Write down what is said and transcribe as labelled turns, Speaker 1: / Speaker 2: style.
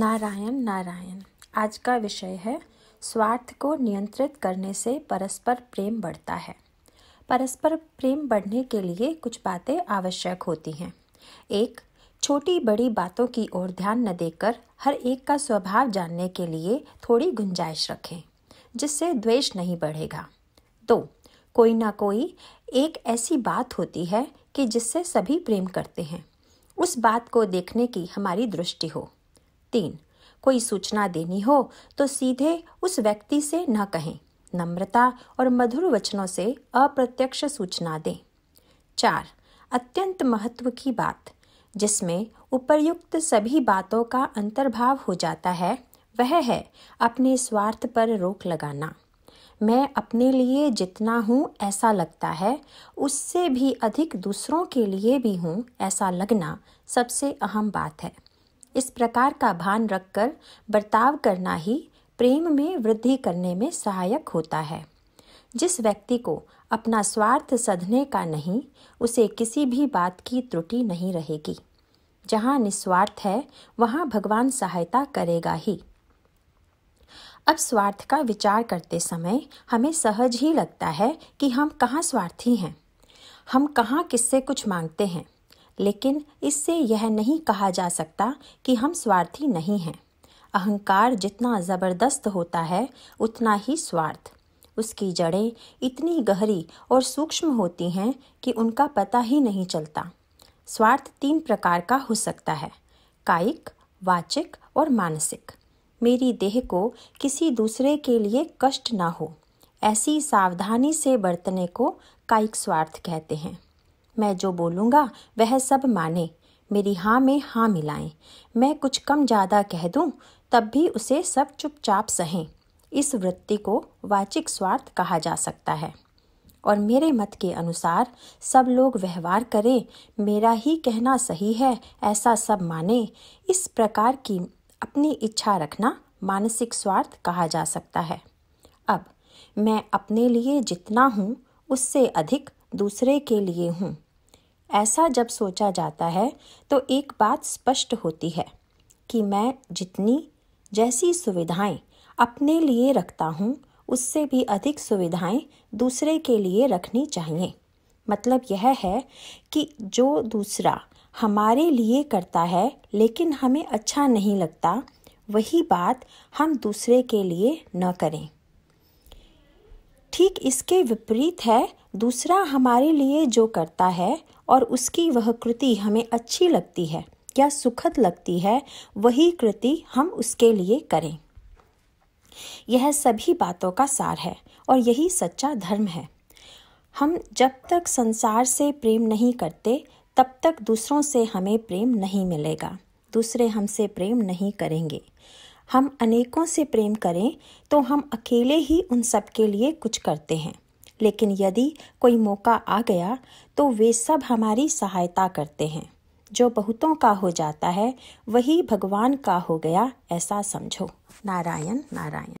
Speaker 1: नारायण नारायण आज का विषय है स्वार्थ को नियंत्रित करने से परस्पर प्रेम बढ़ता है परस्पर प्रेम बढ़ने के लिए कुछ बातें आवश्यक होती हैं एक छोटी बड़ी बातों की ओर ध्यान न देकर हर एक का स्वभाव जानने के लिए थोड़ी गुंजाइश रखें जिससे द्वेष नहीं बढ़ेगा दो कोई ना कोई एक ऐसी बात होती है कि जिससे सभी प्रेम करते हैं उस बात को देखने की हमारी दृष्टि हो तीन कोई सूचना देनी हो तो सीधे उस व्यक्ति से न कहें नम्रता और मधुर वचनों से अप्रत्यक्ष सूचना दें चार अत्यंत महत्व की बात जिसमें उपर्युक्त सभी बातों का अंतर्भाव हो जाता है वह है अपने स्वार्थ पर रोक लगाना मैं अपने लिए जितना हूँ ऐसा लगता है उससे भी अधिक दूसरों के लिए भी हूँ ऐसा लगना सबसे अहम बात है इस प्रकार का भान रखकर बर्ताव करना ही प्रेम में वृद्धि करने में सहायक होता है जिस व्यक्ति को अपना स्वार्थ सधने का नहीं उसे किसी भी बात की त्रुटि नहीं रहेगी जहाँ निस्वार्थ है वहाँ भगवान सहायता करेगा ही अब स्वार्थ का विचार करते समय हमें सहज ही लगता है कि हम कहाँ स्वार्थी हैं हम कहाँ किससे कुछ मांगते हैं लेकिन इससे यह नहीं कहा जा सकता कि हम स्वार्थी नहीं हैं अहंकार जितना ज़बरदस्त होता है उतना ही स्वार्थ उसकी जड़ें इतनी गहरी और सूक्ष्म होती हैं कि उनका पता ही नहीं चलता स्वार्थ तीन प्रकार का हो सकता है कायिक वाचिक और मानसिक मेरी देह को किसी दूसरे के लिए कष्ट ना हो ऐसी सावधानी से बरतने को कायिक स्वार्थ कहते हैं मैं जो बोलूँगा वह सब माने मेरी हाँ में हाँ मिलाएं मैं कुछ कम ज़्यादा कह दूँ तब भी उसे सब चुपचाप सहें इस वृत्ति को वाचिक स्वार्थ कहा जा सकता है और मेरे मत के अनुसार सब लोग व्यवहार करें मेरा ही कहना सही है ऐसा सब माने इस प्रकार की अपनी इच्छा रखना मानसिक स्वार्थ कहा जा सकता है अब मैं अपने लिए जितना हूँ उससे अधिक दूसरे के लिए हूँ ऐसा जब सोचा जाता है तो एक बात स्पष्ट होती है कि मैं जितनी जैसी सुविधाएं अपने लिए रखता हूँ उससे भी अधिक सुविधाएं दूसरे के लिए रखनी चाहिए मतलब यह है कि जो दूसरा हमारे लिए करता है लेकिन हमें अच्छा नहीं लगता वही बात हम दूसरे के लिए न करें ठीक इसके विपरीत है दूसरा हमारे लिए जो करता है और उसकी वह कृति हमें अच्छी लगती है या सुखद लगती है वही कृति हम उसके लिए करें यह सभी बातों का सार है और यही सच्चा धर्म है हम जब तक संसार से प्रेम नहीं करते तब तक दूसरों से हमें प्रेम नहीं मिलेगा दूसरे हमसे प्रेम नहीं करेंगे हम अनेकों से प्रेम करें तो हम अकेले ही उन सब के लिए कुछ करते हैं लेकिन यदि कोई मौका आ गया तो वे सब हमारी सहायता करते हैं जो बहुतों का हो जाता है वही भगवान का हो गया ऐसा समझो नारायण नारायण